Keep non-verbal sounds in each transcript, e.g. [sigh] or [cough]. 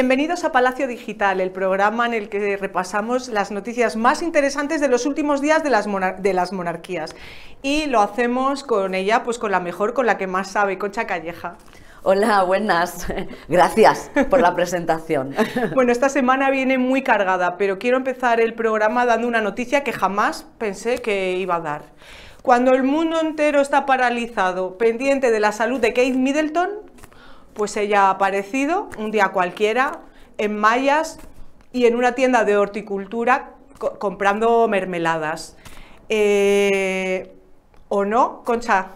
Bienvenidos a Palacio Digital, el programa en el que repasamos las noticias más interesantes de los últimos días de las, de las monarquías. Y lo hacemos con ella, pues con la mejor, con la que más sabe, Concha Calleja. Hola, buenas. Gracias por la presentación. [laughs] bueno, esta semana viene muy cargada, pero quiero empezar el programa dando una noticia que jamás pensé que iba a dar. Cuando el mundo entero está paralizado, pendiente de la salud de Kate Middleton, pues ella ha aparecido un día cualquiera en mallas y en una tienda de horticultura comprando mermeladas. Eh, ¿O no, Concha?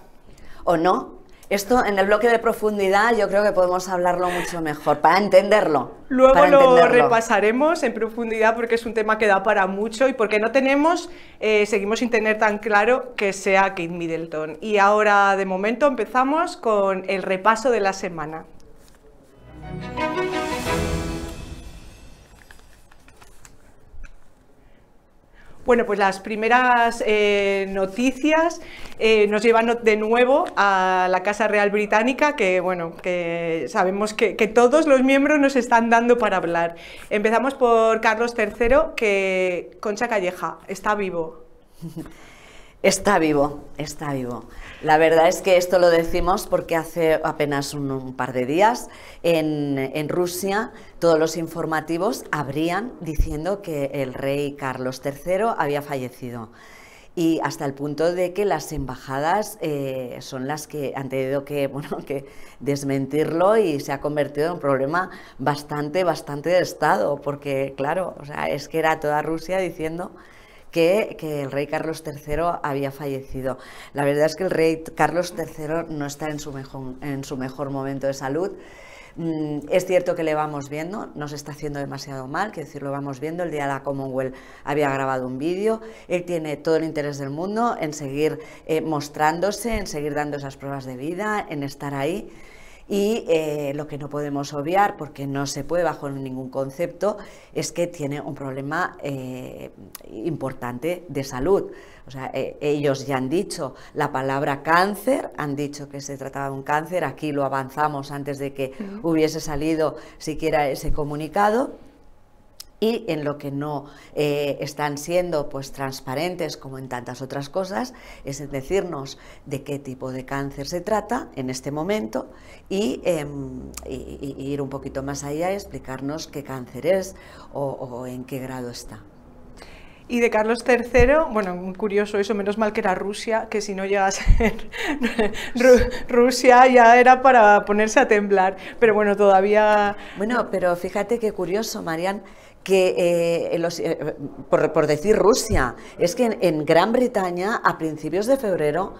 ¿O no? Esto en el bloque de profundidad yo creo que podemos hablarlo mucho mejor, para entenderlo. Luego lo repasaremos en profundidad porque es un tema que da para mucho y porque no tenemos, eh, seguimos sin tener tan claro que sea Kate Middleton. Y ahora de momento empezamos con el repaso de la semana. Bueno, pues las primeras eh, noticias eh, nos llevan de nuevo a la Casa Real Británica, que bueno, que sabemos que, todos los miembros nos están dando para hablar. Empezamos por Carlos III, que Concha Calleja está vivo. [laughs] Está vivo, está vivo. La verdad es que esto lo decimos porque hace apenas un, par de días en, Rusia todos los informativos abrían diciendo que el rey Carlos III había fallecido. Y hasta el punto de que las embajadas eh, son las que han tenido que, [laughs] bueno, que desmentirlo y se ha convertido en un problema bastante, bastante de Estado, porque claro, o sea, es que era toda Rusia diciendo que, el rey Carlos III había fallecido. La verdad es que el rey Carlos III no está en su mejor, en su mejor momento de salud. Mm, es cierto que le vamos viendo, no se está haciendo demasiado mal, que decir, lo vamos viendo. El día de la Commonwealth había grabado un vídeo, él tiene todo el interés del mundo en seguir eh, mostrándose, en seguir dando esas pruebas de vida, en estar ahí. Y eh, lo que no podemos obviar, porque no se puede bajo ningún concepto, es que tiene un problema eh, importante de salud. O sea, eh, ellos ya han dicho la palabra cáncer, han dicho que se trataba de un cáncer, aquí lo avanzamos antes de que hubiese salido siquiera ese comunicado y en lo que no eh, están siendo pues transparentes como en tantas otras cosas es decirnos de qué tipo de cáncer se trata en este momento y, em, ir un poquito más allá y explicarnos qué cáncer es o, en qué grado está. Y de Carlos III, bueno, curioso eso, menos mal que era Rusia, que si no llega a ser [laughs] Rusia ya era para ponerse a temblar, pero bueno, todavía... Bueno, pero fíjate qué curioso, Marian, que, eh, eh, por, decir Rusia, es que en, Gran Bretaña a principios de febrero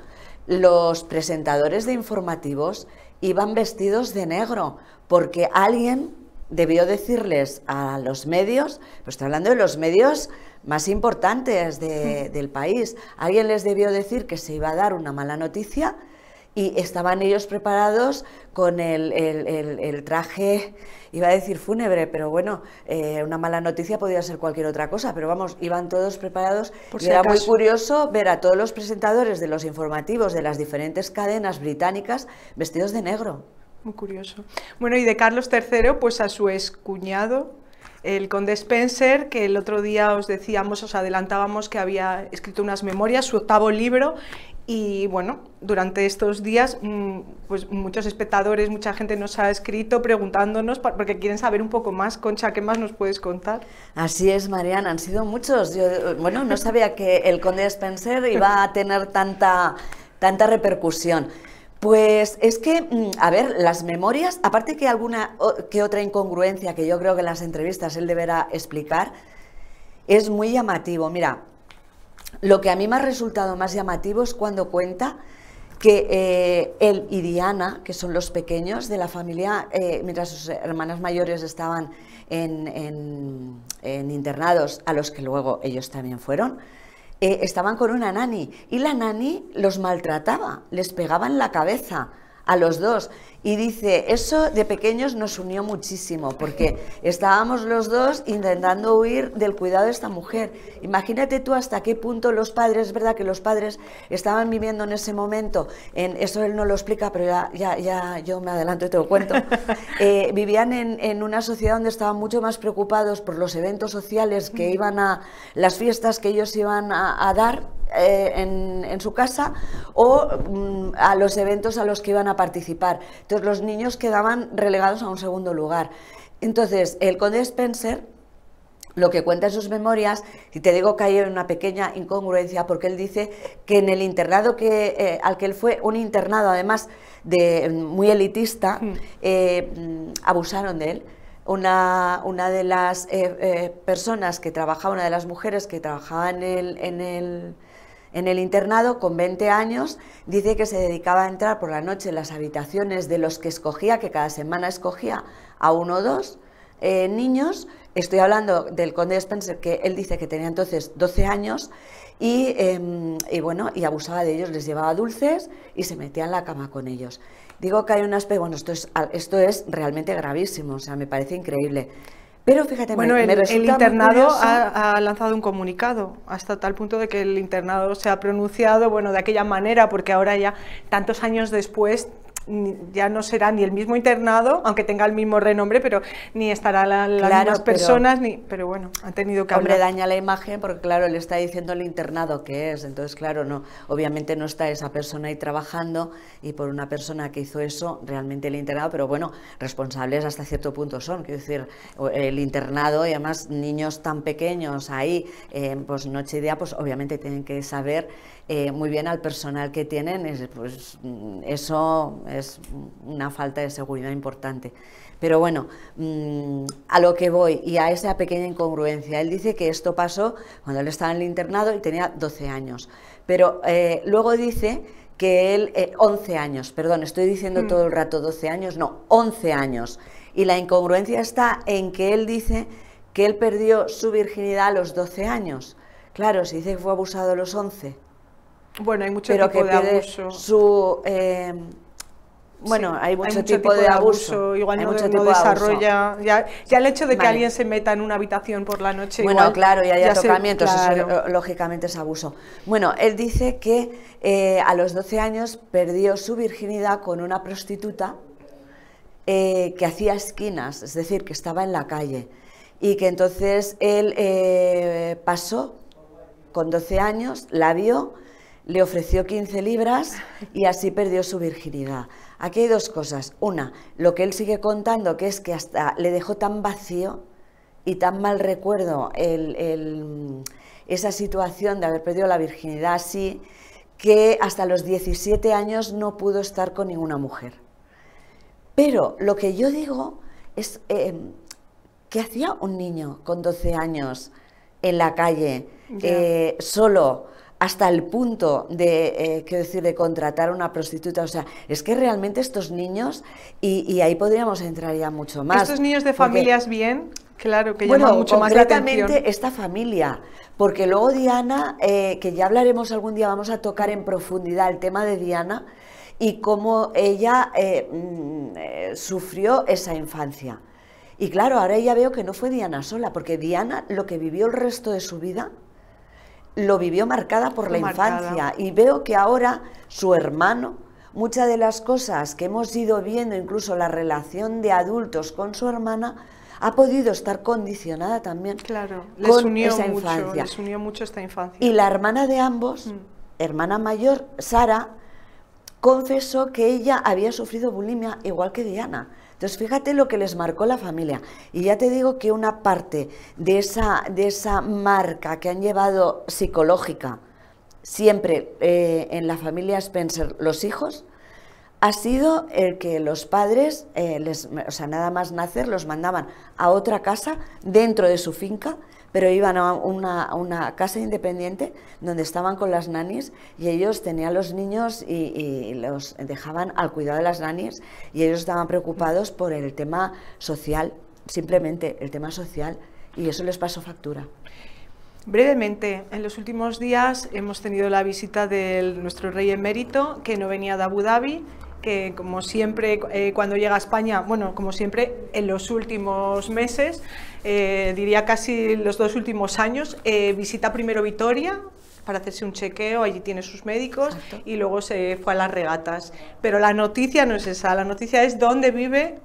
los presentadores de informativos iban vestidos de negro porque alguien debió decirles a los medios, pues estoy hablando de los medios más importantes del país, alguien les debió decir que se iba a dar una mala noticia y estaban ellos preparados con el, traje, iba a decir fúnebre, pero bueno, eh, una mala noticia podía ser cualquier otra cosa, pero vamos, iban todos preparados era muy curioso ver a todos los presentadores de los informativos de las diferentes cadenas británicas vestidos de negro. Muy curioso. Bueno, y de Carlos III, pues a su cuñado, el conde Spencer, que el otro día os decíamos, os adelantábamos que había escrito unas memorias, su octavo libro, y bueno, durante estos días, mm, pues muchos espectadores, mucha gente nos ha escrito preguntándonos porque quieren saber un poco más. Concha, ¿qué más nos puedes contar? Así es, Mariana, han sido muchos. Yo, eh, bueno, no sabía que el Conde Spencer iba a tener tanta, tanta repercusión. Pues es que, mm, a ver, las memorias, aparte que alguna que otra incongruencia que yo creo que en las entrevistas él deberá explicar, es muy llamativo. Mira, lo que a mí me ha resultado más llamativo es cuando cuenta que eh, él y Diana, que son los pequeños de la familia, eh, mientras sus hermanas mayores estaban en, internados, a los que luego ellos también fueron, eh, estaban con una nani y la nani los maltrataba, les pegaba en la cabeza, a los dos. Y dice, eso de pequeños nos unió muchísimo, porque estábamos los dos intentando huir del cuidado de esta mujer. Imagínate tú hasta qué punto los padres, es verdad que los padres estaban viviendo en ese momento, en, eso él no lo explica, pero ya, ya, yo me adelanto y te lo cuento, [laughs] eh, vivían en, una sociedad donde estaban mucho más preocupados por los eventos sociales que iban a, las fiestas que ellos iban a dar, eh, en, su casa o mm, a los eventos a los que iban a participar. Entonces los niños quedaban relegados a un segundo lugar. Entonces el conde Spencer lo que cuenta en sus memorias, y te digo que hay una pequeña incongruencia, porque él dice que en el internado que, eh, al que él fue, un internado además de mm, muy elitista, hmm. eh, mm, abusaron de él. Una, una de las personas que trabajaba, una de las mujeres que trabajaba el, en el en el internado con 20 años, dice que se dedicaba a entrar por la noche en las habitaciones de los que escogía, que cada semana escogía a uno o dos eh, niños. Estoy hablando del conde Spencer, que él dice que tenía entonces 12 años, em, y, bueno, y abusaba de ellos, les llevaba dulces y se metía en la cama con ellos. Digo que hay un aspecto, bueno, esto es, esto es realmente gravísimo, o sea, me parece increíble. Pero fíjate, el, internado ha, ha, lanzado un comunicado hasta tal punto de que el internado se ha pronunciado, bueno, de aquella manera, porque ahora ya tantos años después ya no será ni el mismo internado, aunque tenga el mismo renombre, pero ni estará la, las personas, pero, ni, pero bueno, ha tenido que hombre, daña la imagen porque claro, le está diciendo el internado que es, entonces claro, no, obviamente no está esa persona ahí trabajando y por una persona que hizo eso, realmente el internado, pero bueno, responsables hasta cierto punto son, quiero decir, el internado y además niños tan pequeños ahí, eh, pues noche y día, pues obviamente tienen que saber eh, muy bien al personal que tienen, pues mm, eso es una falta de seguridad importante. Pero bueno, mm, a lo que voy y a esa pequeña incongruencia. Él dice que esto pasó cuando él estaba en el internado y tenía 12 años. Pero eh, luego dice que él, 11 eh, años, perdón, estoy diciendo mm. todo el rato 12 años, no, 11 años. Y la incongruencia está en que él dice que él perdió su virginidad a los 12 años. Claro, si dice que fue abusado a los 11 bueno, hay mucho tipo de abuso. Su, bueno, hay, mucho tipo, de, abuso. Igual no, desarrolla. Ya, el hecho de que alguien se meta en una habitación por la noche. Bueno, claro, y hay tocamientos, lógicamente es abuso. Bueno, él dice que eh, a los 12 años perdió su virginidad con una prostituta eh, que hacía esquinas, es decir, que estaba en la calle. Y que entonces él eh, pasó con 12 años, la vio le ofreció 15 libras y así perdió su virginidad. Aquí hay dos cosas. Una, lo que él sigue contando, que es que hasta le dejó tan vacío y tan mal recuerdo el, esa situación de haber perdido la virginidad así, que hasta los 17 años no pudo estar con ninguna mujer. Pero lo que yo digo es, que em, ¿qué hacía un niño con 12 años en la calle, eh, solo? hasta el punto de, eh, quiero decir, de contratar a una prostituta. O sea, es que realmente estos niños, y, ahí podríamos entrar ya mucho más. Estos niños de familias bien, claro, que bueno, mucho más la atención. esta familia, porque luego Diana, eh, que ya hablaremos algún día, vamos a tocar en profundidad el tema de Diana y cómo ella eh, mm, sufrió esa infancia. Y claro, ahora ya veo que no fue Diana sola, porque Diana lo que vivió el resto de su vida lo vivió marcada por la infancia y veo que ahora su hermano, muchas de las cosas que hemos ido viendo, incluso la relación de adultos con su hermana, ha podido estar condicionada también claro, con unió esa mucho, mucho esta infancia. Y la hermana de ambos, mm. hermana mayor, Sara, confesó que ella había sufrido bulimia igual que Diana entonces, fíjate lo que les marcó la familia. Y ya te digo que una parte de esa, marca que han llevado psicológica siempre eh, en la familia Spencer, los hijos, ha sido el que los padres, eh, o sea, nada más nacer, los mandaban a otra casa dentro de su finca pero iban a una, casa independiente donde estaban con las nanis y ellos tenían los niños y, los dejaban al cuidado de las nanis y ellos estaban preocupados por el tema social, simplemente el tema social, y eso les pasó factura. Brevemente, en los últimos días hemos tenido la visita de nuestro rey emérito que no venía de Abu Dhabi que como siempre eh, cuando llega a España, bueno, como siempre en los últimos meses, eh, diría casi los dos últimos años, eh, visita primero Vitoria para hacerse un chequeo, allí tiene sus médicos y luego se fue a las regatas. Pero la noticia no es esa, la noticia es dónde vive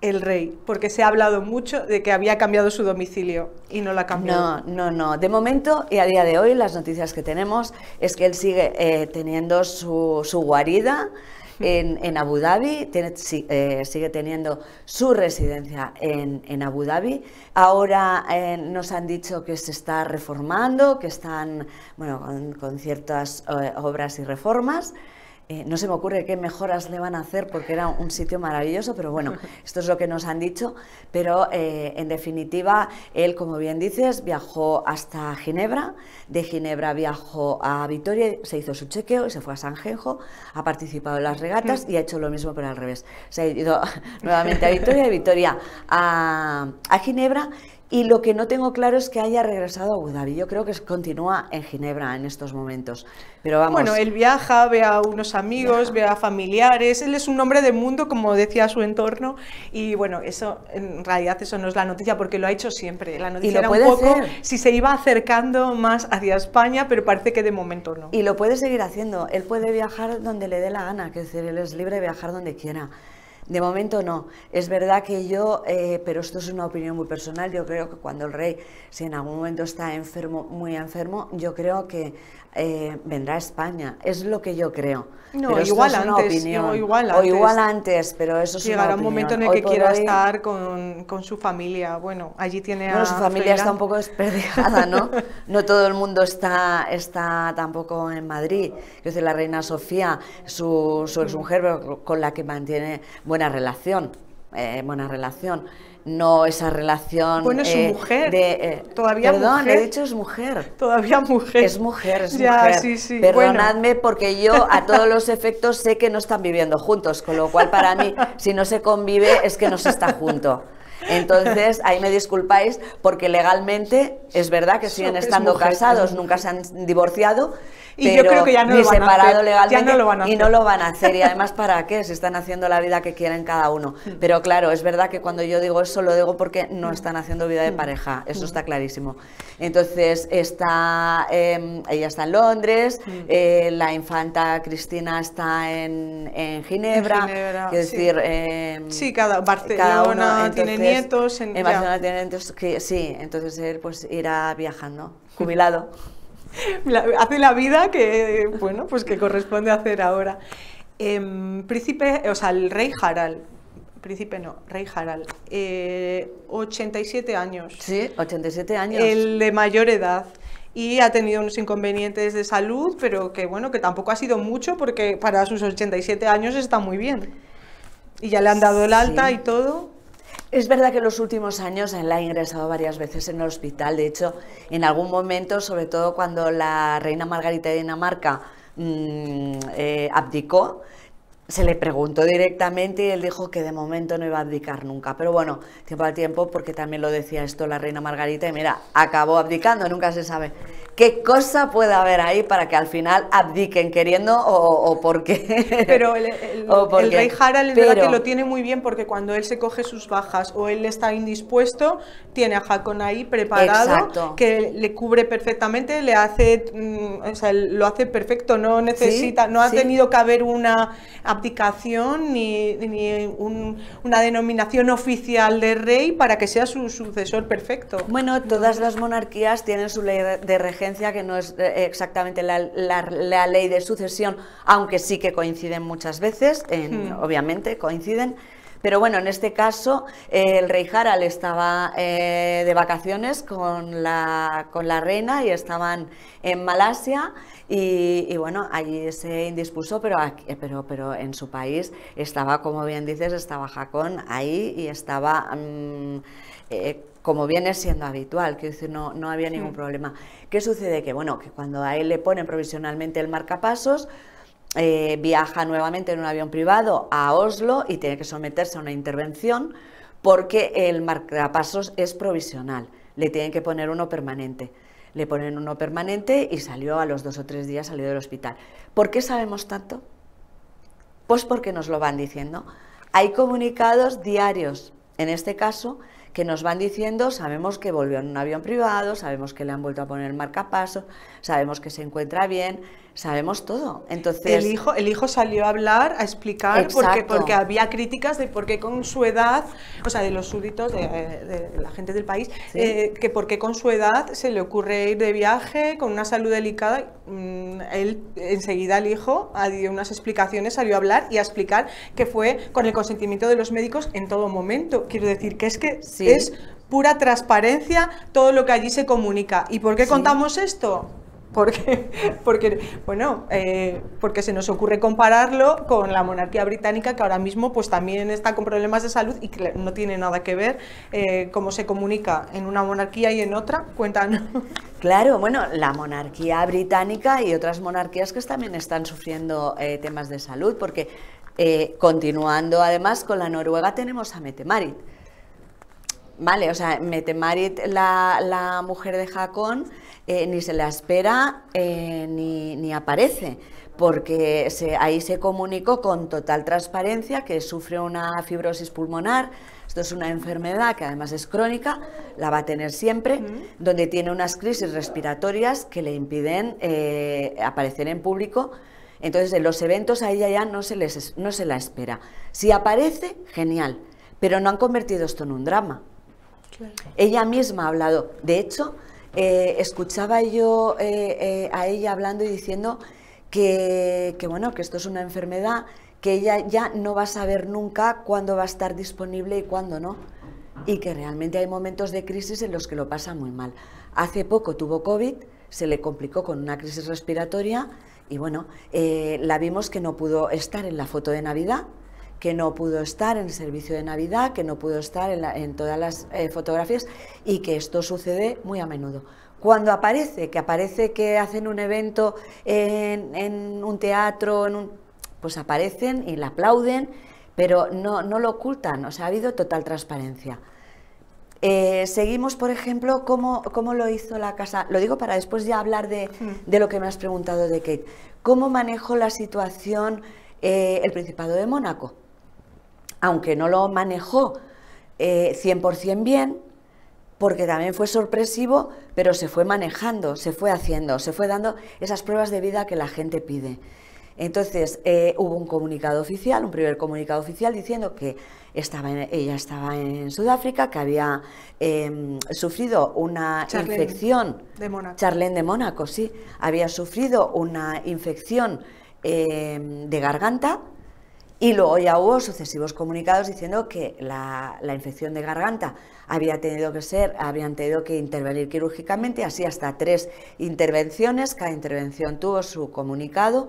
el rey, porque se ha hablado mucho de que había cambiado su domicilio y no la cambió. No, no, no. De momento y a día de hoy las noticias que tenemos es que él sigue teniendo su, su guarida en, Abu Dhabi, eh, sigue teniendo su residencia en, Abu Dhabi. Ahora eh, nos han dicho que se está reformando, que están con, ciertas eh, obras y reformas. Eh, no se me ocurre qué mejoras le van a hacer porque era un sitio maravilloso, pero bueno, [laughs] esto es lo que nos han dicho. Pero eh, en definitiva, él, como bien dices, viajó hasta Ginebra, de Ginebra viajó a Vitoria, se hizo su chequeo y se fue a Sanjenjo, ha participado en las regatas y ha hecho lo mismo, pero al revés. Se ha ido [laughs] nuevamente a Vitoria, de Vitoria a, a Ginebra y lo que no tengo claro es que haya regresado a Abu Dhabi. Yo creo que continúa en Ginebra en estos momentos. Pero Bueno, él viaja, ve a unos amigos, ve a familiares. Él es un hombre de mundo, como decía su entorno. Y bueno, eso en realidad eso no es la noticia porque lo ha hecho siempre. La noticia era un poco si se iba acercando más hacia España, pero parece que de momento no. Y lo puede seguir haciendo. Él puede viajar donde le dé la gana, que él es libre de viajar donde quiera. De momento no. Es verdad que yo, eh, pero esto es una opinión muy personal, yo creo que cuando el rey, si en algún momento está enfermo, muy enfermo, yo creo que eh, vendrá a España. Es lo que yo creo. No, pero igual es Una opinión. igual antes. O igual antes, pero eso es Llegará un momento en el que quiera estar con, su familia. Bueno, allí tiene bueno, su familia está un poco desperdigada, ¿no? [laughs] no todo el mundo está, está tampoco en Madrid. Yo decir, la reina Sofía, su, su mujer con la que mantiene buena relación. Eh, buena relación no esa relación. Bueno, es eh, mujer. De, eh, Todavía perdón, he dicho es mujer. Todavía mujer. Es mujer, es [laughs] ya, Sí, sí. Perdonadme porque yo a todos los efectos sé que no están viviendo juntos, con lo cual para mí, si no se convive, es que no se está junto. Entonces, ahí me disculpáis porque legalmente es verdad que siguen estando casados, nunca se han divorciado, y yo creo que ya no, lo van, a hacer. Y no lo van a hacer. Y además, [laughs] ¿para qué? Se están haciendo la vida que quieren cada uno. Mm. Pero claro, es verdad que cuando yo digo eso, lo digo porque no mm. están haciendo vida de mm. pareja. Eso está clarísimo. Entonces, está, em, ella está en Londres, eh, la infanta Cristina está en, en Ginebra. En decir, eh, cada, Barcelona uno, tiene nietos. En, Barcelona tiene nietos, que, sí. Entonces, él pues irá viajando, jubilado. [laughs] [laughs] hace la vida que, bueno, pues que corresponde hacer ahora. Eh, príncipe, o sea, el rey Harald, príncipe no, rey Harald, 87 eh, años. Sí, 87 años. El de mayor edad. Y ha tenido unos inconvenientes de salud, pero que bueno, que tampoco ha sido mucho porque para sus 87 años está muy bien. Y ya le han dado el alta y todo. Es verdad que en los últimos años él ha ingresado varias veces en el hospital. De hecho, en algún momento, sobre todo cuando la reina Margarita de Dinamarca mm, eh, abdicó, se le preguntó directamente y él dijo que de momento no iba a abdicar nunca. Pero bueno, tiempo al tiempo, porque también lo decía esto la reina Margarita, y mira, acabó abdicando, nunca se sabe qué cosa puede haber ahí para que al final abdiquen queriendo o, por qué? [laughs] Pero el, [laughs] rey Harald lo tiene muy bien porque cuando él se coge sus bajas o él está indispuesto, tiene a Hakon ahí preparado, que le cubre perfectamente, le hace, mm, lo hace perfecto, no necesita, no ha tenido que haber una abdicación ni, ni una denominación oficial de rey para que sea su sucesor perfecto. Bueno, todas las monarquías tienen su ley de regencia que no es eh, exactamente la, ley de sucesión, aunque sí que coinciden muchas veces, hmm. obviamente coinciden. Pero bueno, en este caso eh, el rey Harald estaba eh, de vacaciones con la, con la, reina y estaban en Malasia y, bueno, allí se indispuso, pero, pero, pero en su país estaba, como bien dices, estaba Jacón ahí y estaba... Mm, como viene siendo habitual, que decir, no, no había ningún problema. ¿Qué sucede? Que bueno, que cuando a él le ponen provisionalmente el marcapasos, eh, viaja nuevamente en un avión privado a Oslo y tiene que someterse a una intervención porque el marcapasos es provisional, le tienen que poner uno permanente. Le ponen uno permanente y salió a los dos o tres días, salió del hospital. ¿Por qué sabemos tanto? Pues porque nos lo van diciendo. Hay comunicados diarios, en este caso, que nos van diciendo, sabemos que volvió en un avión privado, sabemos que le han vuelto a poner marcapaso, sabemos que se encuentra bien, sabemos todo. Entonces, el hijo, el hijo salió a hablar, a explicar, porque, porque había críticas de por qué con su edad, o sea, de los súbditos, de, la gente del país, eh, que por qué con su edad se le ocurre ir de viaje con una salud delicada. Mm, él enseguida el hijo dio unas explicaciones, salió a hablar y a explicar que fue con el consentimiento de los médicos en todo momento. Quiero decir que es que es pura transparencia todo lo que allí se comunica. ¿Y por qué contamos esto? Porque, porque, bueno, eh, porque se nos ocurre compararlo con la monarquía británica, que ahora mismo pues, también está con problemas de salud y no tiene nada que ver eh, cómo se comunica en una monarquía y en otra. Cuéntanos. Claro, bueno, la monarquía británica y otras monarquías que también están sufriendo eh, temas de salud, porque continuando además con la Noruega tenemos a Metemarit. Vale, o sea, Metemarit, la, la mujer de Jacón, eh, ni se la espera eh, ni, aparece, porque ahí se comunicó con total transparencia que sufre una fibrosis pulmonar, esto es una enfermedad que además es crónica, la va a tener siempre, donde tiene unas crisis respiratorias que le impiden eh, aparecer en público. Entonces, en los eventos a ella ya no se, les, no se la espera. Si aparece, genial, pero no han convertido esto en un drama. Ella misma ha hablado, de hecho, eh, escuchaba yo eh, eh, a ella hablando y diciendo que, bueno, que esto es una enfermedad que ella ya no va a saber nunca cuándo va a estar disponible y cuándo no. Y que realmente hay momentos de crisis en los que lo pasa muy mal. Hace poco tuvo COVID, se le complicó con una crisis respiratoria y bueno, la vimos que no pudo estar en la foto de Navidad, que no pudo estar en el servicio de Navidad, que no pudo estar en, todas las eh, fotografías y que esto sucede muy a menudo. Cuando aparece, que aparece que hacen un evento en, un teatro, en un, pues aparecen y la aplauden, pero no, lo ocultan, o sea, ha habido total transparencia. Eh, seguimos, por ejemplo, cómo, lo hizo la casa, lo digo para después ya hablar de, lo que me has preguntado de Kate, cómo manejó la situación eh, el Principado de Mónaco aunque no lo manejó 100% eh, bien, porque también fue sorpresivo, pero se fue manejando, se fue haciendo, se fue dando esas pruebas de vida que la gente pide. Entonces eh, hubo un comunicado oficial, un primer comunicado oficial diciendo que estaba ella estaba en Sudáfrica, que había em, sufrido una infección. De Mónaco. Charlene de Mónaco, sí. Había sufrido una infección em, de garganta y luego ya hubo sucesivos comunicados diciendo que la, infección de garganta había tenido que ser, habían tenido que intervenir quirúrgicamente, así hasta tres intervenciones, cada intervención tuvo su comunicado,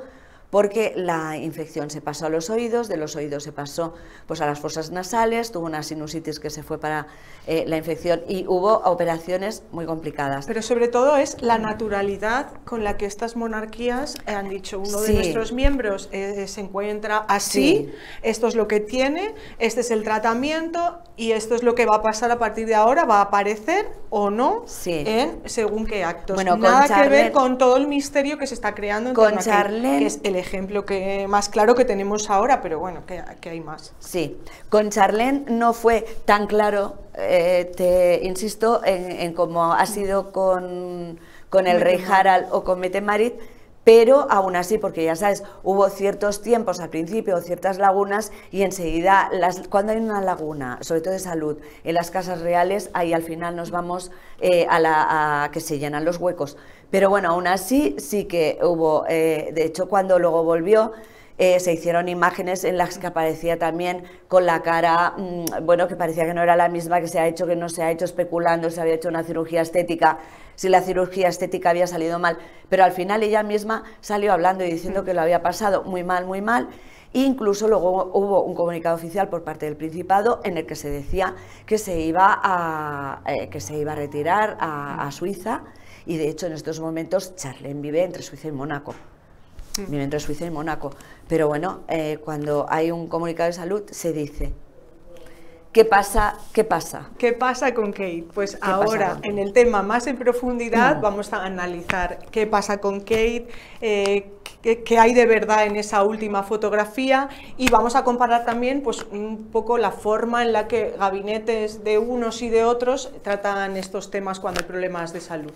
porque la infección se pasó a los oídos, de los oídos se pasó pues, a las fosas nasales, tuvo una sinusitis que se fue para eh, la infección y hubo operaciones muy complicadas. Pero sobre todo es la naturalidad con la que estas monarquías eh, han dicho, uno de nuestros miembros eh, se encuentra así, esto es lo que tiene, este es el tratamiento y esto es lo que va a pasar a partir de ahora, va a aparecer o no según qué actos. Bueno, Nada que ver con todo el misterio que se está creando en con que, es el ejemplo que más claro que tenemos ahora, pero bueno, que, hay más. Sí, con Charlene no fue tan claro, eh, te insisto, en, en como ha sido con, con el rey Harald o con Mette Marit pero aún así, porque ya sabes, hubo ciertos tiempos al principio, ciertas lagunas, y enseguida, las, cuando hay una laguna, sobre todo de salud, en las casas reales, ahí al final nos vamos eh, a, la, que se llenan los huecos. Pero bueno, aún así sí que hubo, eh, de hecho, cuando luego volvió, eh, se hicieron imágenes en las que aparecía también con la cara, mm, bueno, que parecía que no era la misma que se ha hecho, que no se ha hecho, especulando, se había hecho una cirugía estética, si la cirugía estética había salido mal. Pero al final ella misma salió hablando y diciendo mm. que lo había pasado muy mal, muy mal. Incluso luego hubo un comunicado oficial por parte del Principado en el que se decía que se iba a, eh, que se iba a retirar a, mm. Suiza y de hecho en estos momentos Charlene vive entre Suiza y Mónaco. Vive entre Suiza y Mónaco. Pero bueno, eh, cuando hay un comunicado de salud se dice, ¿Qué pasa? ¿Qué pasa? ¿Qué pasa con Kate? Pues ahora, en el tema más en profundidad, mm. vamos a analizar qué pasa con Kate, eh, qué, hay de verdad en esa última fotografía y vamos a comparar también pues, un poco la forma en la que gabinetes de unos y de otros tratan estos temas cuando hay problemas de salud.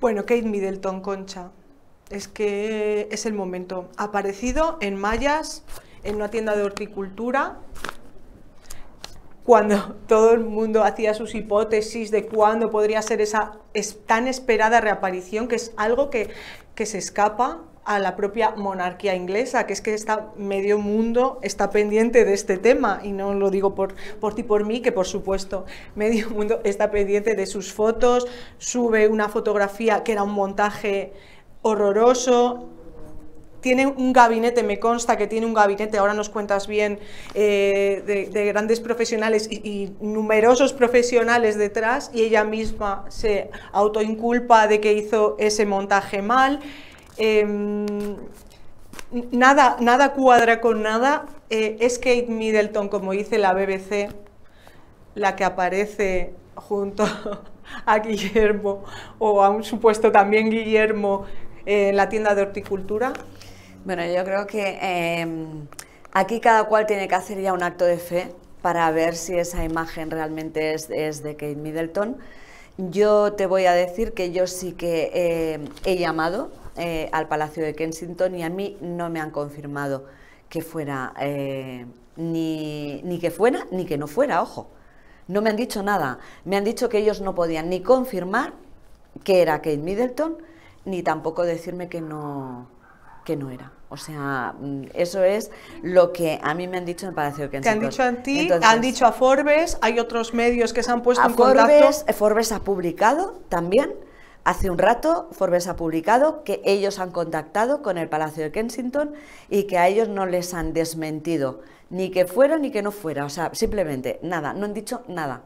Bueno, Kate Middleton, Concha, es que es el momento. Aparecido en Mayas, en una tienda de horticultura, cuando [laughs] todo el mundo hacía sus hipótesis de cuándo podría ser esa tan esperada reaparición, que es algo que, que se escapa a la propia monarquía inglesa, que es que está, medio mundo está pendiente de este tema, y no lo digo por, por ti, por mí, que por supuesto, medio [laughs] mundo está pendiente de sus fotos, sube una fotografía que era un montaje horroroso, tiene un gabinete, me consta que tiene un gabinete, ahora nos cuentas bien, eh, de, grandes profesionales y, y, numerosos profesionales detrás y ella misma se autoinculpa de que hizo ese montaje mal. Em, nada, nada cuadra con nada. Eh, es Kate Middleton, como dice la BBC, la que aparece junto [laughs] a Guillermo o a un supuesto también Guillermo en la tienda de horticultura. Bueno, yo creo que em, aquí cada cual tiene que hacer ya un acto de fe para ver si esa imagen realmente es, de Kate Middleton. Yo te voy a decir que yo sí que eh, he llamado eh, al Palacio de Kensington y a mí no me han confirmado que fuera, eh, ni, ni que fuera, ni que no fuera, ojo. No me han dicho nada. Me han dicho que ellos no podían ni confirmar que era Kate Middleton, ni tampoco decirme que no, que no era. O sea, mm, eso es lo que a mí me han dicho en el Palacio de Kensington. han dicho a han dicho a Forbes, hay otros medios que se han puesto en contacto. Forbes ha publicado también Hace un rato Forbes ha publicado que ellos han contactado con el Palacio de Kensington y que a ellos no les han desmentido, ni que fuera ni que no fuera, o sea, simplemente nada, no han dicho nada,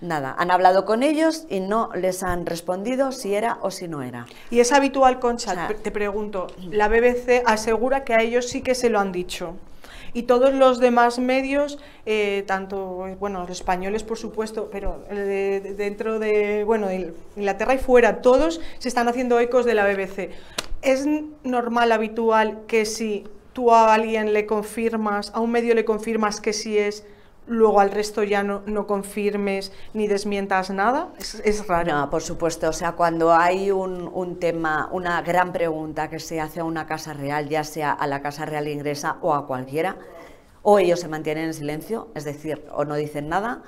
nada. Han hablado con ellos y no les han respondido si era o si no era. Y es habitual, Concha, te pregunto, mm. la BBC asegura que a ellos sí que se lo han dicho y todos los demás medios, eh, tanto, bueno, los españoles por supuesto, pero eh, dentro de, bueno, de Inglaterra y fuera, todos se están haciendo ecos de la BBC. ¿Es normal, habitual, que si tú a alguien le confirmas, a un medio le confirmas que sí es luego al resto ya no, confirmes ni desmientas nada? Es, raro. por supuesto. O sea, cuando hay un, un, tema, una gran pregunta que se hace a una casa real, ya sea a la casa real ingresa o a cualquiera, o ellos se mantienen en silencio, es decir, o no dicen nada,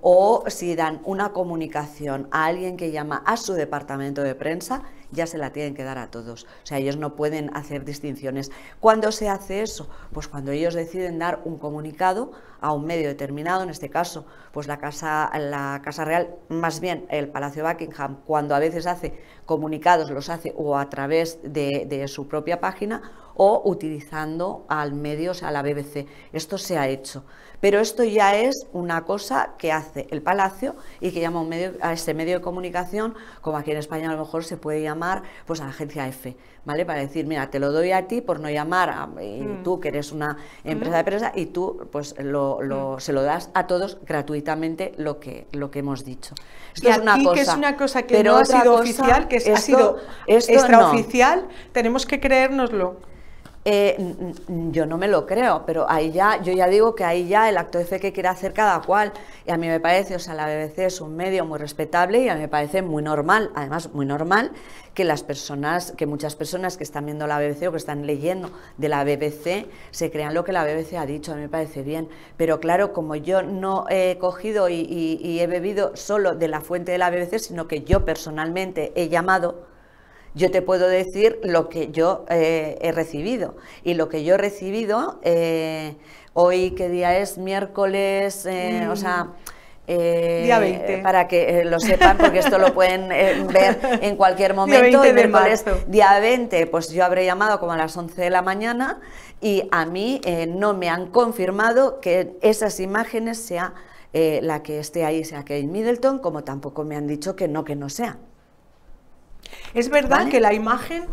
o si dan una comunicación a alguien que llama a su departamento de prensa ya se la tienen que dar a todos. O sea, ellos no pueden hacer distinciones. ¿Cuándo se hace eso? Pues cuando ellos deciden dar un comunicado a un medio determinado, en este caso, pues la Casa, la casa Real, más bien el Palacio Buckingham, cuando a veces hace comunicados, los hace o a través de, de su propia página o utilizando al medios, a la BBC. Esto se ha hecho. Pero esto ya es una cosa que hace el Palacio y que llama medio, a ese medio de comunicación, como aquí en España a lo mejor se puede llamar pues, a la agencia EFE, ¿vale? Para decir, mira, te lo doy a ti por no llamar a y mm. tú, que eres una empresa de prensa, y tú pues lo, mm. se lo das a todos gratuitamente lo que, lo que hemos dicho. es una cosa, que es que no ha sido oficial, que ha sido extraoficial, tenemos que creérnoslo eh, yo no me lo creo, pero ahí ya, yo ya digo que ahí ya el acto de fe que quiere hacer cada cual, y a mí me parece, o sea, la BBC es un medio muy respetable y a mí me parece muy normal, además muy normal, que las personas, que muchas personas que están viendo la BBC o que están leyendo de la BBC, se crean lo que la BBC ha dicho, a mí me parece bien, pero claro, como yo no he cogido y he bebido solo de la fuente de la BBC, sino que yo personalmente he llamado yo te puedo decir lo que yo eh, he recibido. Y lo que yo he recibido, eh, hoy, ¿qué día es? Miércoles, eh, o sea... Mm. Día 20. Para que lo sepan, porque esto lo pueden ver en cualquier momento. Día 20, Día 20, pues yo habré llamado como a las 11 de la mañana y a mí no me han confirmado que esas imágenes sea la que esté ahí, sea Kate Middleton, como tampoco me han dicho que no, que no sea. Es verdad que la imagen,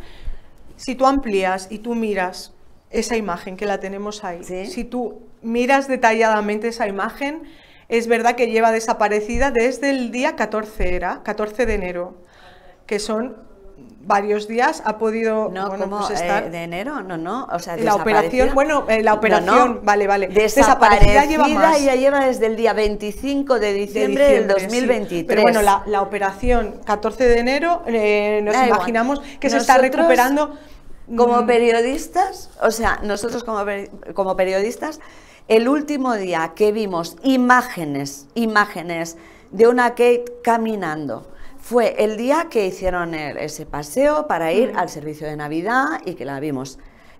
si tú amplías y tú miras esa imagen que la tenemos ahí, si tú miras detalladamente esa imagen, es verdad que lleva desaparecida desde el día 14, era 14 de enero, que son varios días ha podido no, como, pues eh, de enero no no o sea la operación bueno eh, la operación vale vale desaparecida, lleva ya lleva desde el día 25 de diciembre, del 2023 pero bueno la, operación 14 de enero eh, nos imaginamos que se está recuperando como mm. periodistas o sea nosotros como, como periodistas el último día que vimos imágenes imágenes de una Kate caminando fue el día que hicieron ese paseo para ir mm. al servicio de Navidad y que la vimos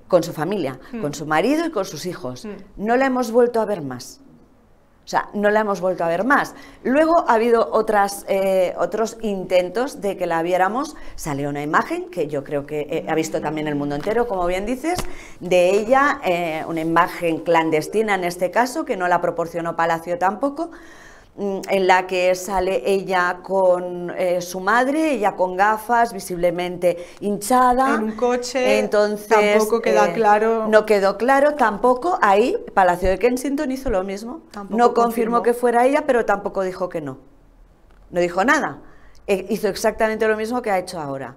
con su familia, mm. con su marido y con sus hijos. Mm. No la hemos vuelto a ver más. O sea, no la hemos vuelto a ver más. Luego ha habido otras, eh, otros intentos de que la viéramos. Salió una imagen que yo creo que eh, ha visto también el mundo entero, como bien dices, de ella, eh, una imagen clandestina en este caso, que no la proporcionó Palacio tampoco, Mm, en la que sale ella con eh, su madre, ella con gafas, visiblemente hinchada. En un coche. Entonces. Tampoco queda eh, claro. No quedó claro, tampoco. Ahí, Palacio de Kensington hizo lo mismo. no confirmó, que fuera ella, pero tampoco dijo que no. No dijo nada. Eh, hizo exactamente lo mismo que ha hecho ahora.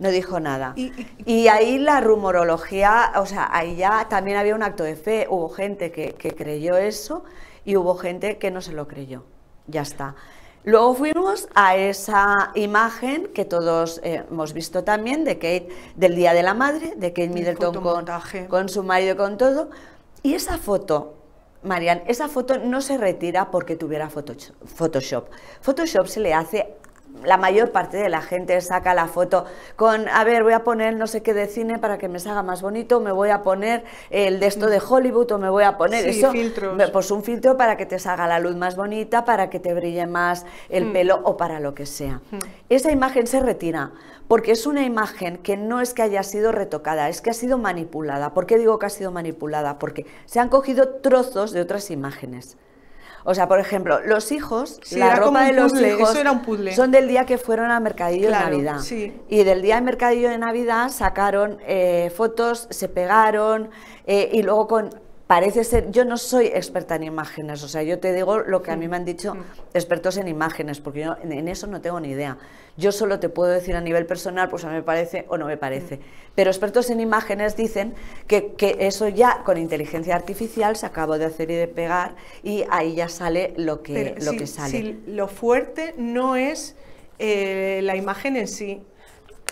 No dijo nada. Y, ahí la rumorología, o sea, ahí ya también había un acto de fe, hubo gente que creyó eso y hubo gente que no se lo creyó. Ya está. Luego fuimos a esa imagen que todos eh, hemos visto también de Kate, del Día de la Madre, de Kate Middleton con, su marido, con todo. Y esa foto, Marian, esa foto no se retira porque tuviera Photoshop. Photoshop se le hace la mayor parte de la gente saca la foto con, a ver, voy a poner no sé qué de cine para que me salga más bonito, me voy a poner el de esto de mm. Hollywood o me voy a poner sí, eso, pues un filtro para que te salga la luz más bonita, para que te brille más el mm. pelo o para lo que sea. Mm. Esa imagen se retira porque es una imagen que no es que haya sido retocada, es que ha sido manipulada. ¿Por qué digo que ha sido manipulada? Porque se han cogido trozos de otras imágenes. O sea, por ejemplo, los hijos, la ropa de los hijos son del día que fueron al Mercadillo de Navidad. Y del día del Mercadillo de Navidad sacaron eh, fotos, se pegaron eh, y luego con parece ser, yo no soy experta en imágenes, o sea, yo te digo lo que a mí me han dicho mm. expertos en imágenes, porque yo en eso no tengo ni idea. Yo solo te puedo decir a nivel personal, pues a mí me parece o no me parece. Mm. Pero expertos en imágenes dicen que, eso ya con inteligencia artificial se acabó de hacer y de pegar y ahí ya sale lo que, lo que sale. Sí, lo fuerte no es eh, la imagen en sí,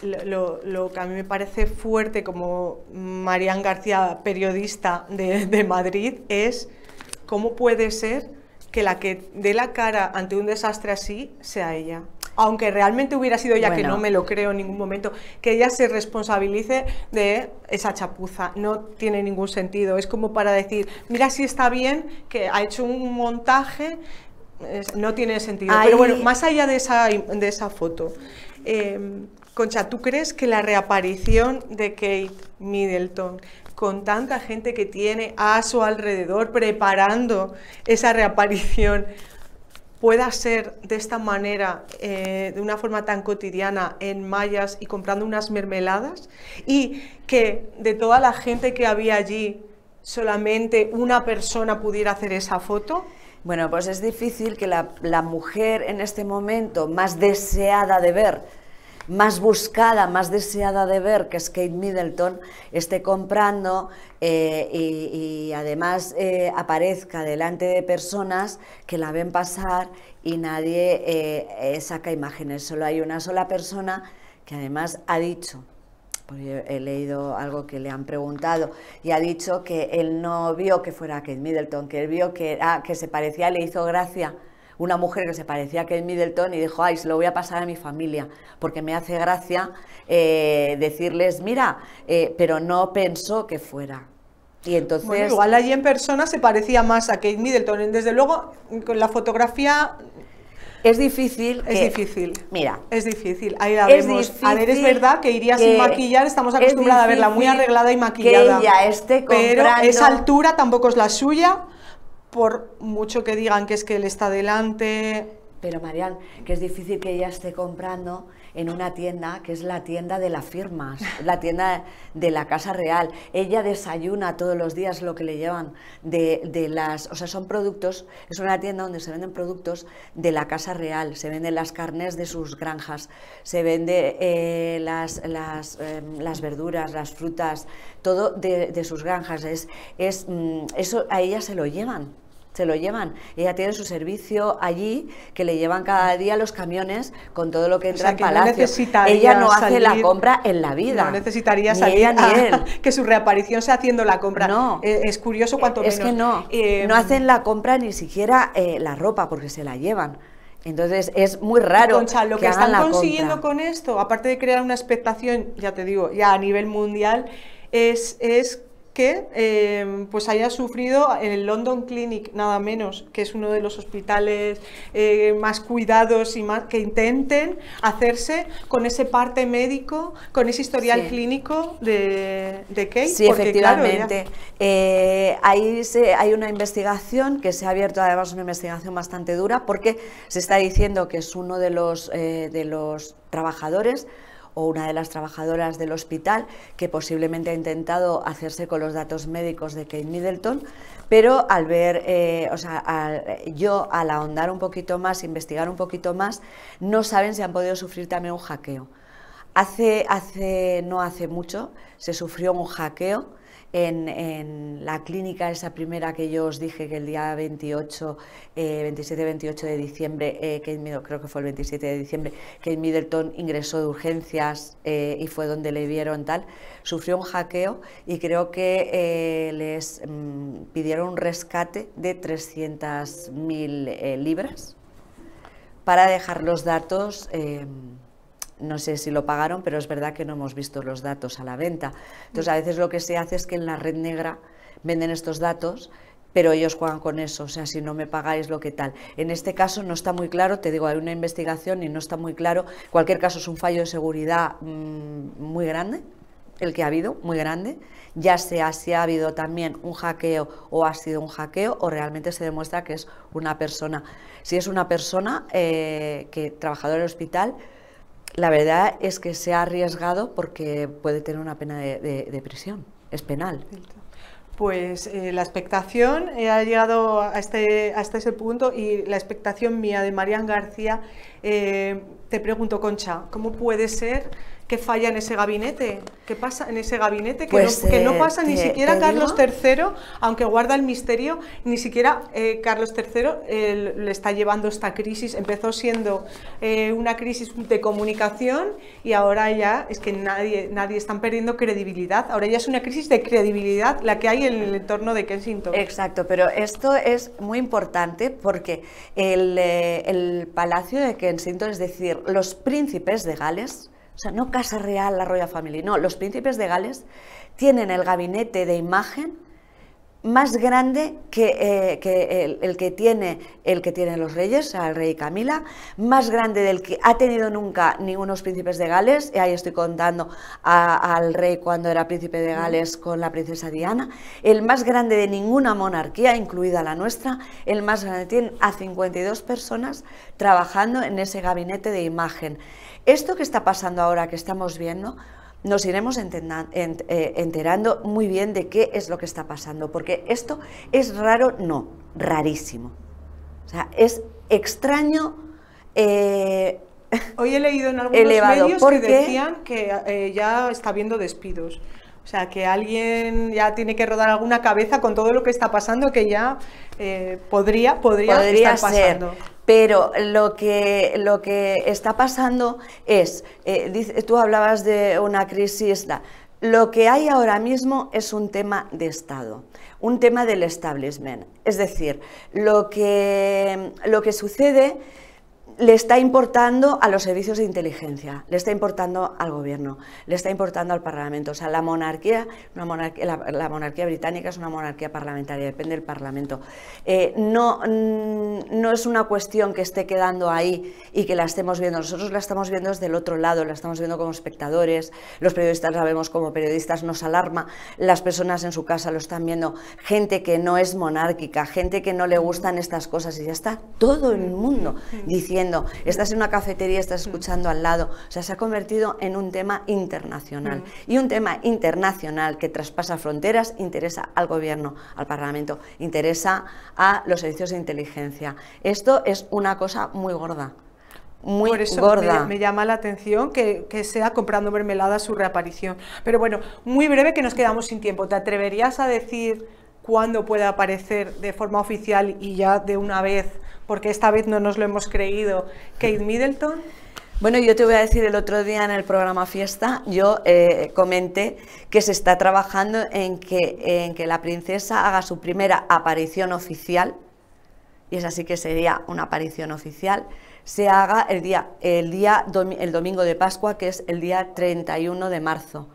lo, que a mí me parece fuerte como Marian García, periodista de, Madrid, es cómo puede ser que la que dé la cara ante un desastre así sea ella aunque realmente hubiera sido ya que no me lo creo en ningún momento, que ella se responsabilice de esa chapuza. No tiene ningún sentido. Es como para decir, mira si está bien, que ha hecho un montaje, no tiene sentido. Pero bueno, más allá de esa, de esa foto. Em, Concha, ¿tú crees que la reaparición de Kate Middleton con tanta gente que tiene a su alrededor preparando esa reaparición pueda ser de esta manera, eh, de una forma tan cotidiana, en mallas y comprando unas mermeladas, y que de toda la gente que había allí, solamente una persona pudiera hacer esa foto? Bueno, pues es difícil que la mujer en este momento más deseada de ver más buscada, más deseada de ver, que es Kate Middleton, esté comprando eh, y, además eh, aparezca delante de personas que la ven pasar y nadie eh, saca imágenes. Solo hay una sola persona que además ha dicho porque he leído algo que le han preguntado y ha dicho que él no vio que fuera Kate Middleton, que él vio que, que se parecía, le hizo gracia una mujer que se parecía a Kate Middleton y dijo, ay, se lo voy a pasar a mi familia, porque me hace gracia eh, decirles, mira, eh, pero no pensó que fuera. Y entonces... igual allí en persona se parecía más a Kate Middleton. Desde luego, con la fotografía es difícil. Es difícil. Mira. Es difícil. Ahí la vemos. A ver, es verdad que iría sin maquillar, estamos acostumbrados a verla muy arreglada y maquillada. Que ella Pero esa altura tampoco es la suya por mucho que digan que es que él está delante. Pero Marian, que es difícil que ella esté comprando en una tienda que es la tienda de las firmas, la tienda de la Casa Real. Ella desayuna todos los días lo que le llevan de, de las... O sea, son productos, es una tienda donde se venden productos de la Casa Real, se venden las carnes de sus granjas, se venden eh, las, las, em, las, verduras, las frutas, todo de, de sus granjas. Es, es, mm, eso a ella se lo llevan se lo llevan. Ella tiene su servicio allí que le llevan cada día los camiones con todo lo que entra al Palacio. ella no hace la compra en la vida. No necesitaría salir ni él. [laughs] que su reaparición sea haciendo la compra. No. Eh, es curioso eh, cuanto es menos. Es que no. Eh, no hacen la compra ni siquiera la ropa porque se la llevan. Entonces es muy raro. Concha, lo que, están consiguiendo con esto, aparte de crear una expectación, ya te digo, ya a nivel mundial, es, es que em, pues haya sufrido en el London Clinic, nada menos, que es uno de los hospitales eh, más cuidados y más que intenten hacerse con ese parte médico, con ese historial clínico de, Kate. Sí, efectivamente. Eh, hay una investigación que se ha abierto, además una investigación bastante dura, porque se está diciendo que es uno de los, eh, de los trabajadores o una de las trabajadoras del hospital que posiblemente ha intentado hacerse con los datos médicos de Kate Middleton, pero al ver, eh, o sea, yo al ahondar un poquito más, investigar un poquito más, no saben si han podido sufrir también un hackeo. Hace, hace, no hace mucho se sufrió un hackeo en, la clínica, esa primera que yo os dije que el día 28, eh, 27-28 de diciembre, eh, creo que fue el 27 de diciembre, que Middleton ingresó de urgencias eh, y fue donde le vieron tal, sufrió un hackeo y creo que eh, les mm, pidieron un rescate de 300.000 libras para dejar los datos em, no sé si lo pagaron, pero es verdad que no hemos visto los datos a la venta. Entonces, a veces lo que se hace es que en la red negra venden estos datos, pero ellos juegan con eso, o sea, si no me pagáis lo que tal. En este caso no está muy claro, te digo, hay una investigación y no está muy claro. cualquier caso es un fallo de seguridad mm, muy grande, el que ha habido, muy grande, ya sea si ha habido también un hackeo o ha sido un hackeo o realmente se demuestra que es una persona. Si es una persona eh, que trabajador el hospital, la verdad es que se ha arriesgado porque puede tener una pena de, prisión, es penal. Pues eh, la expectación eh, ha llegado a este, hasta ese punto y la expectación mía de Marian García, eh, te pregunto, Concha, ¿cómo puede ser ¿Qué falla en ese gabinete? ¿Qué pasa en ese gabinete? Que, pues, no, eh, pasa ni siquiera Carlos III, aunque guarda el misterio, ni siquiera eh, Carlos III le está llevando esta crisis. Empezó siendo eh, una crisis de comunicación y ahora ya es que nadie, nadie están perdiendo credibilidad. Ahora ya es una crisis de credibilidad la que hay en el entorno de Kensington. Exacto, pero esto es muy importante porque el, el palacio de Kensington, es decir, los príncipes de Gales, o sea, no Casa Real, la Royal Family, no. Los príncipes de Gales tienen el gabinete de imagen más grande que, eh, el, que tiene, el que tienen los reyes, el rey Camila, más grande del que ha tenido nunca ningunos príncipes de Gales, y ahí estoy contando al rey cuando era príncipe de Gales con la princesa Diana, el más grande de ninguna monarquía, incluida la nuestra, el más grande, tiene a 52 personas trabajando en ese gabinete de imagen. Esto que está pasando ahora, que estamos viendo, nos iremos eh, enterando muy bien de qué es lo que está pasando, porque esto es raro, no, rarísimo. O sea, es extraño. Eh, Hoy he leído en algunos [laughs] medios que decían que eh, ya está habiendo despidos. O sea, que alguien ya tiene que rodar alguna cabeza con todo lo que está pasando que ya eh, podría, podría, estar pasando. Pero lo que, lo que está pasando es, eh, tú hablabas de una crisis, lo que hay ahora mismo es un tema de Estado, un tema del establishment. Es decir, lo que, lo que sucede le está importando a los servicios de inteligencia, le está importando al gobierno, le está importando al Parlamento. O sea, la monarquía, la, monarquía británica es una monarquía parlamentaria, depende del Parlamento. Eh, no, mm, no es una cuestión que esté quedando ahí y que la estemos viendo. Nosotros la estamos viendo desde el otro lado, la estamos viendo como espectadores, los periodistas la vemos como periodistas, nos alarma, las personas en su casa lo están viendo, gente que no es monárquica, gente que no le gustan estas cosas y ya está todo el mundo diciendo estás en una cafetería, estás mm. escuchando al lado. O sea, se ha convertido en un tema internacional. Mm. Y un tema internacional que traspasa fronteras interesa al gobierno, al Parlamento, interesa a los servicios de inteligencia. Esto es una cosa muy gorda muy Por eso gorda. Me, llama la atención que, que, sea comprando mermelada su reaparición. Pero bueno, muy breve que nos quedamos sin tiempo. ¿Te atreverías a decir cuándo puede aparecer de forma oficial y ya de una vez porque esta vez no nos lo hemos creído, Kate Middleton? Bueno, yo te voy a decir el otro día en el programa Fiesta, yo eh, comenté que se está trabajando en que, en que la princesa haga su primera aparición oficial, y es así que sería una aparición oficial, se haga el día, el día el domingo de Pascua, que es el día 31 de marzo.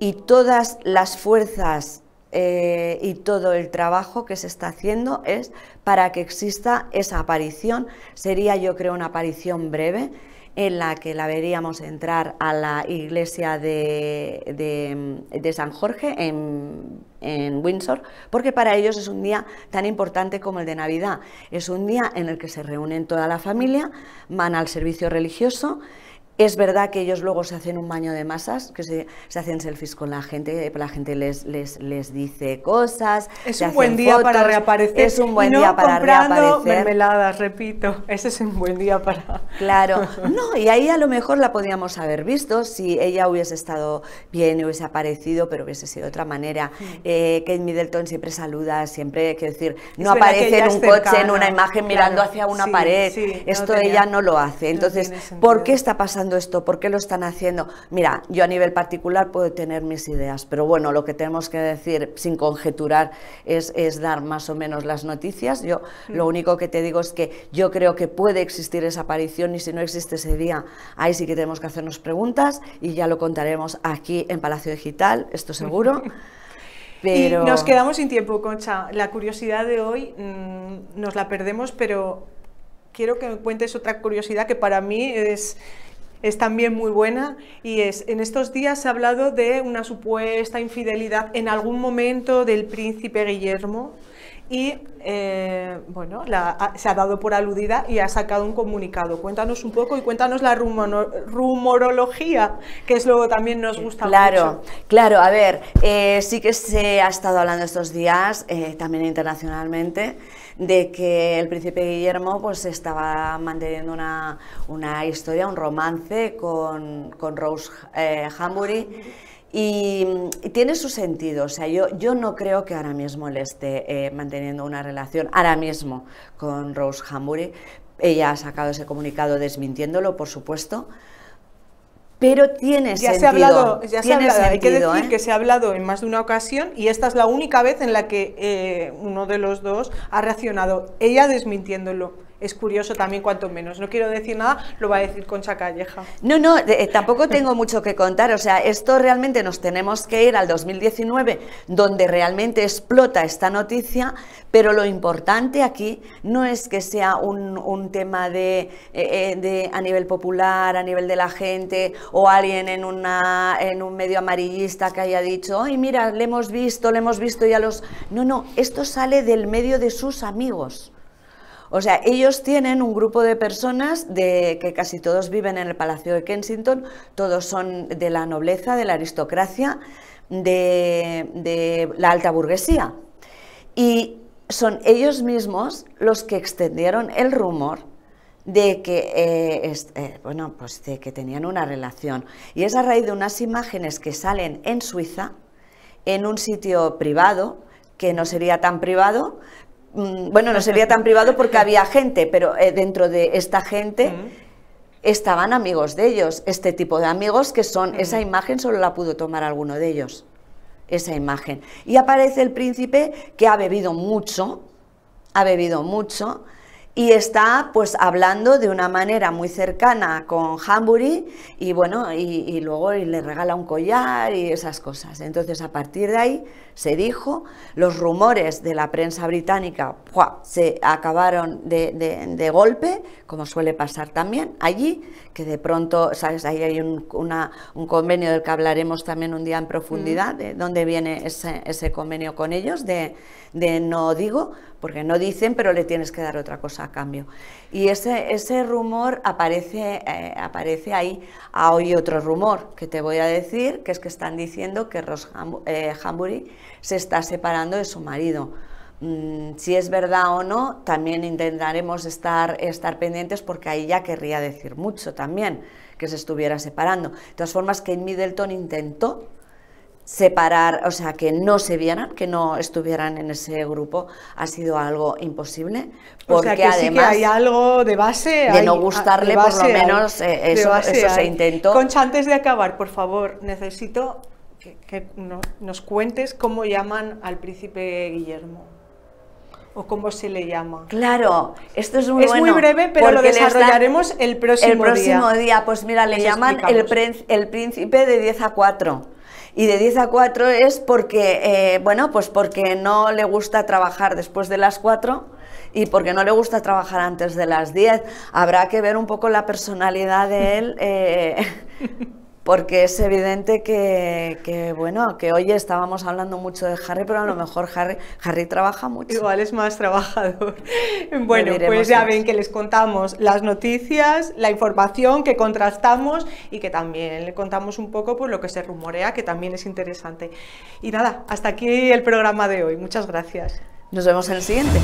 Y todas las fuerzas eh, y todo el trabajo que se está haciendo es para que exista esa aparición. Sería yo creo una aparición breve en la que la veríamos entrar a la iglesia de, San Jorge en, en, Windsor, porque para ellos es un día tan importante como el de Navidad. Es un día en el que se reúnen toda la familia, van al servicio religioso es verdad que ellos luego se hacen un baño de masas, que se, se hacen selfies con la gente, la gente les, les, les dice cosas. Es un buen día para reaparecer. Es un buen día para reaparecer. mermeladas, repito. Ese es un buen día para. Claro. [laughs] No, y ahí a lo mejor la podríamos haber visto si ella hubiese estado bien, hubiese aparecido, pero hubiese sido de otra manera. Mm. Eh, Kate Middleton siempre saluda, siempre, quiero decir, no aparece en un coche, en una imagen, mirando hacia una pared. Esto ella no lo hace. Entonces, ¿por qué está pasando? esto? ¿Por qué lo están haciendo? Mira, yo a nivel particular puedo tener mis ideas, pero bueno, lo que tenemos que decir sin conjeturar es, dar más o menos las noticias. Yo mm. lo único que te digo es que yo creo que puede existir esa aparición y si no existe ese día, ahí sí que tenemos que hacernos preguntas y ya lo contaremos aquí en Palacio Digital, esto seguro. [laughs] [laughs] Pero... nos quedamos sin tiempo, Concha. La curiosidad de hoy mm, nos la perdemos, pero quiero que me cuentes otra curiosidad que para mí es es también muy buena y es, en estos días se ha hablado de una supuesta infidelidad en algún momento del príncipe Guillermo y eh, bueno, se ha dado por aludida y ha sacado un comunicado. Cuéntanos un poco y cuéntanos la rumorología, que es lo que también nos gusta claro, mucho. Claro, a ver, eh, sí que se ha estado hablando estos días, eh, también internacionalmente, de que el príncipe Guillermo pues estaba manteniendo una, historia, un romance con, Rose eh, Hambury. Y, tiene su sentido, o sea, yo, no creo que ahora mismo le esté eh, manteniendo una relación, ahora mismo, con Rose Hambury. Ella ha sacado ese comunicado desmintiéndolo, por supuesto, pero tiene ya sentido. Se ha hablado, ya se ha hablado, hay que decir ¿eh? que se ha hablado en más de una ocasión y esta es la única vez en la que eh, uno de los dos ha reaccionado, ella desmintiéndolo es curioso también cuanto menos. No quiero decir nada, lo va a decir Concha Calleja. No, no, eh, tampoco tengo mucho que contar. O sea, esto realmente nos tenemos que ir al 2019, donde realmente explota esta noticia, pero lo importante aquí no es que sea un, tema eh, eh, de, a nivel popular, a nivel de la gente, o alguien en, una, en un medio amarillista que haya dicho, ay, mira, le hemos visto, le hemos visto ya los... No, no, esto sale del medio de sus amigos. O sea, ellos tienen un grupo de personas de, que casi todos viven en el Palacio de Kensington, todos son de la nobleza, de la aristocracia, de, la alta burguesía. Y son ellos mismos los que extendieron el rumor de que, eh, eh, bueno, pues de que tenían una relación. Y es a raíz de unas imágenes que salen en Suiza, en un sitio privado, que no sería tan privado, Mm, bueno, no sería tan privado porque [laughs] había gente, pero eh, dentro de esta gente mm. estaban amigos de ellos, este tipo de amigos que son, mm. esa imagen solo la pudo tomar alguno de ellos, esa imagen. Y aparece el príncipe que ha bebido mucho, ha bebido mucho, y está pues hablando de una manera muy cercana con Hambury y bueno, y, luego le regala un collar y esas cosas. Entonces a partir de ahí se dijo, los rumores de la prensa británica se acabaron de, golpe, como suele pasar también allí, que de pronto, ¿sabes? Ahí hay un, convenio del que hablaremos también un día en profundidad, mm. de dónde viene ese, convenio con ellos, de, de no digo, porque no dicen, pero le tienes que dar otra cosa a cambio. Y ese, ese rumor aparece, eh, aparece ahí. hay ah, otro rumor que te voy a decir, que es que están diciendo que Ross Hambury eh, se está separando de su marido. Mm, si es verdad o no, también intentaremos estar, estar pendientes porque ahí ya querría decir mucho también que se estuviera separando. De todas formas, Kate Middleton intentó separar, o sea, que no se vieran, que no estuvieran en ese grupo, ha sido algo imposible. Porque o además. hay algo de base. De no gustarle, por lo menos, eh, eso, eso se intentó. Concha, antes de acabar, por favor, necesito que, nos cuentes cómo llaman al príncipe Guillermo. ¿O cómo se le llama? Claro, esto es muy bueno. Es muy breve, pero lo desarrollaremos el próximo día. El próximo día. pues mira, le llaman el, el, príncipe de 10 a 4. Y de 10 a 4 es porque, eh, bueno, pues porque no le gusta trabajar después de las 4 y porque no le gusta trabajar antes de las 10. Habrá que ver un poco la personalidad de él. Eh, [laughs] porque es evidente que, bueno, que hoy estábamos hablando mucho de Harry, pero a lo mejor Harry, Harry trabaja mucho. Igual es más trabajador. [laughs] Bueno, pues ya ven que les contamos las noticias, la información que contrastamos y que también le contamos un poco por pues, lo que se rumorea, que también es interesante. Y nada, hasta aquí el programa de hoy. Muchas gracias. Nos vemos en el siguiente.